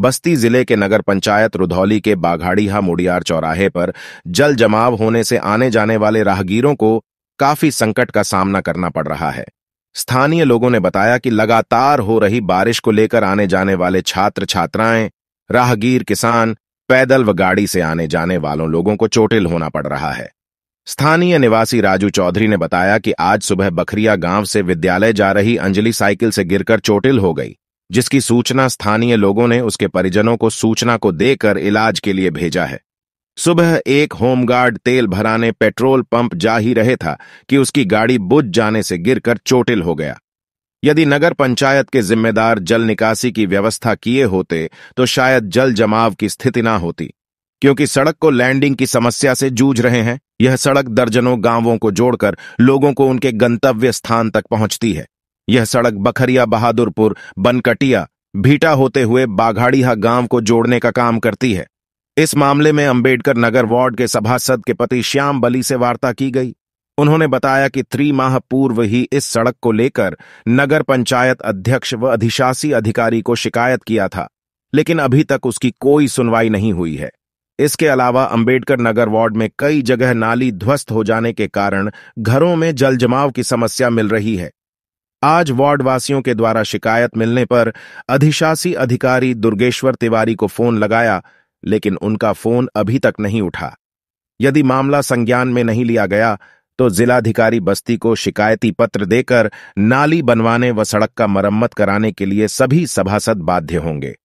बस्ती जिले के नगर पंचायत रुधौली के बाघाड़ीहा मुड़ियार चौराहे पर जल जमाव होने से आने जाने वाले राहगीरों को काफी संकट का सामना करना पड़ रहा है स्थानीय लोगों ने बताया कि लगातार हो रही बारिश को लेकर आने जाने वाले छात्र छात्राएं राहगीर किसान पैदल व गाड़ी से आने जाने वालों लोगों को चोटिल होना पड़ रहा है स्थानीय निवासी राजू चौधरी ने बताया कि आज सुबह बखरिया गांव से विद्यालय जा रही अंजलि साइकिल से गिरकर चोटिल हो गई जिसकी सूचना स्थानीय लोगों ने उसके परिजनों को सूचना को देकर इलाज के लिए भेजा है सुबह एक होमगार्ड तेल भराने पेट्रोल पंप जा ही रहे था कि उसकी गाड़ी बुझ जाने से गिरकर चोटिल हो गया यदि नगर पंचायत के जिम्मेदार जल निकासी की व्यवस्था किए होते तो शायद जल जमाव की स्थिति ना होती क्योंकि सड़क को लैंडिंग की समस्या से जूझ रहे हैं यह सड़क दर्जनों गांवों को जोड़कर लोगों को उनके गंतव्य स्थान तक पहुंचती है यह सड़क बखरिया बहादुरपुर बनकटिया भीटा होते हुए बाघाड़ीहा गांव को जोड़ने का काम करती है इस मामले में अंबेडकर नगर वार्ड के सभासद के पति श्याम बली से वार्ता की गई उन्होंने बताया कि त्री माह पूर्व ही इस सड़क को लेकर नगर पंचायत अध्यक्ष व अधिशासी अधिकारी को शिकायत किया था लेकिन अभी तक उसकी कोई सुनवाई नहीं हुई है इसके अलावा अंबेडकर नगर वार्ड में कई जगह नाली ध्वस्त हो जाने के कारण घरों में जलजमाव की समस्या मिल रही है आज वार्डवासियों के द्वारा शिकायत मिलने पर अधिशासी अधिकारी दुर्गेश्वर तिवारी को फोन लगाया लेकिन उनका फोन अभी तक नहीं उठा यदि मामला संज्ञान में नहीं लिया गया तो जिलाधिकारी बस्ती को शिकायती पत्र देकर नाली बनवाने व सड़क का मरम्मत कराने के लिए सभी सभासद बाध्य होंगे